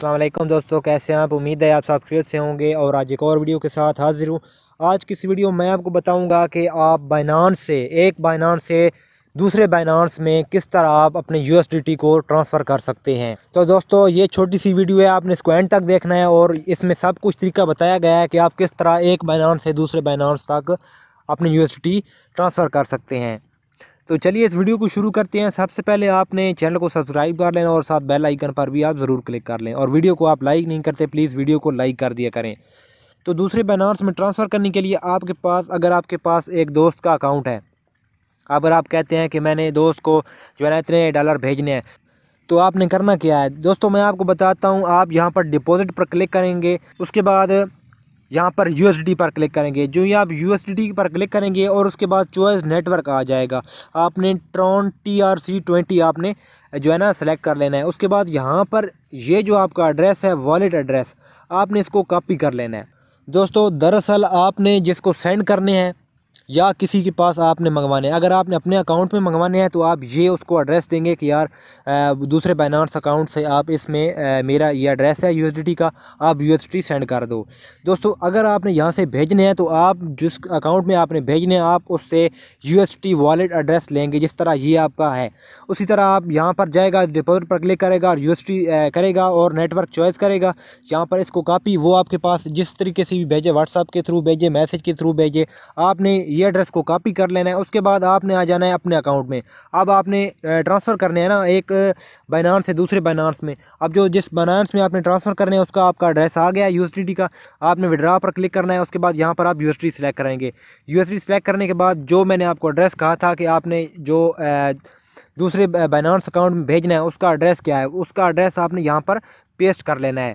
अल्लाम दोस्तों कैसे हैं आप उम्मीद है आप सब खेल से होंगे और आज एक और वीडियो के साथ हाजिर हूँ आज किस वीडियो में आपको बताऊँगा कि आप बाइनान से एक बाइनान से दूसरे बाइनानस में किस तरह आप अपने यू को ट्रांसफ़र कर सकते हैं तो दोस्तों ये छोटी सी वीडियो है आपने इसको एंड तक देखना है और इसमें सब कुछ तरीका बताया गया है कि आप किस तरह एक बाइनान से दूसरे बाइनानस तक अपने यू ट्रांसफ़र कर सकते हैं तो चलिए इस वीडियो को शुरू करते हैं सबसे पहले आपने चैनल को सब्सक्राइब कर लेना और साथ बेल आइकन पर भी आप ज़रूर क्लिक कर लें और वीडियो को आप लाइक नहीं करते प्लीज़ वीडियो को लाइक कर दिया करें तो दूसरे बैनार्स में ट्रांसफ़र करने के लिए आपके पास अगर आपके पास एक दोस्त का अकाउंट है अगर आप कहते हैं कि मैंने दोस्त को जो है इतने डॉलर भेजने हैं तो आपने करना क्या है दोस्तों मैं आपको बताता हूँ आप यहाँ पर डिपॉज़िट पर क्लिक करेंगे उसके बाद यहाँ पर यू पर क्लिक करेंगे जो ये आप यू पर क्लिक करेंगे और उसके बाद चॉइस नेटवर्क आ जाएगा आपने ट्रॉन टी आर सी ट्वेंटी आपने जो है ना सेलेक्ट कर लेना है उसके बाद यहाँ पर ये जो आपका एड्रेस है वॉलेट एड्रेस आपने इसको कॉपी कर लेना है दोस्तों दरअसल आपने जिसको सेंड करने हैं या किसी के पास आपने मंगवाने हैं अगर आपने अपने अकाउंट में मंगवाने हैं तो आप ये उसको एड्रेस देंगे कि यार दूसरे बाइनार्स अकाउंट से आप इसमें मेरा ये एड्रेस है यू का आप यू सेंड कर दो दोस्तों अगर आपने यहाँ से भेजने हैं तो आप जिस अकाउंट में आपने भेजने हैं आप उससे यू वॉलेट एड्रेस लेंगे जिस तरह ये आपका है उसी तरह आप यहाँ पर जाएगा डिपोजिट पर क्लिक करेगा और यू करेगा और नेटवर्क चॉइस करेगा यहाँ पर इसको कापी वो आपके पास जिस तरीके से भी भेजे व्हाट्सअप के थ्रू भेजे मैसेज के थ्रू भेजे आपने ये ये एड्रेस को कॉपी कर लेना है उसके बाद आपने आ जाना है अपने अकाउंट में अब आपने ट्रांसफ़र करने है ना एक बाइनानस से दूसरे बाइनानस में अब जो जिस बाइनानस में आपने ट्रांसफ़र करने है उसका आपका एड्रेस आ गया यू का आपने विड्रा पर क्लिक करना है उसके बाद यहाँ पर आप यू एस सेलेक्ट करेंगे यू सेलेक्ट करने के बाद जो मैंने आपको एड्रेस कहा था कि आपने जो दूसरे बाइनानस अकाउंट में भेजना है उसका एड्रेस क्या है उसका एड्रेस आपने यहाँ पर पेस्ट कर लेना है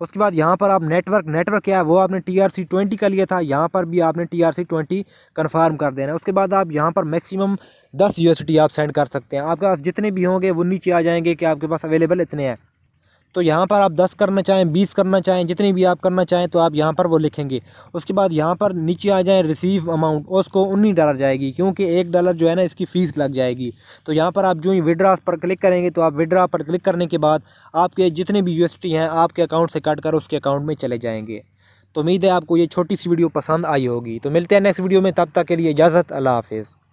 उसके बाद यहाँ पर आप नेटवर्क नेटवर्क क्या है वो आपने टी आर सी ट्वेंटी का लिया था यहाँ पर भी आपने T R C twenty confirm कर देना उसके बाद आप यहाँ पर मैक्सिमम दस यू आप सेंड कर सकते हैं आपके पास जितने भी होंगे वो नीचे आ जाएंगे कि आपके पास अवेलेबल इतने हैं तो यहाँ पर आप दस करना चाहें बीस करना चाहें जितनी भी आप करना चाहें तो आप यहाँ पर वो लिखेंगे उसके बाद यहाँ पर नीचे आ जाएँ रिसीव अमाउंट उसको उन्नीस डॉलर जाएगी क्योंकि एक डॉलर जो है ना इसकी फ़ीस लग जाएगी तो यहाँ पर आप जो ही विड्रा पर क्लिक करेंगे तो आप विड्रा पर क्लिक करने के बाद आपके जितने भी यू हैं आपके अकाउंट से काट कर उसके अकाउंट में चले जाएँगे तो उम्मीद है आपको ये छोटी सी वीडियो पसंद आई होगी तो मिलते हैं नेक्स्ट वीडियो में तब तक के लिए इजाज़त अल्लाह हाफिज़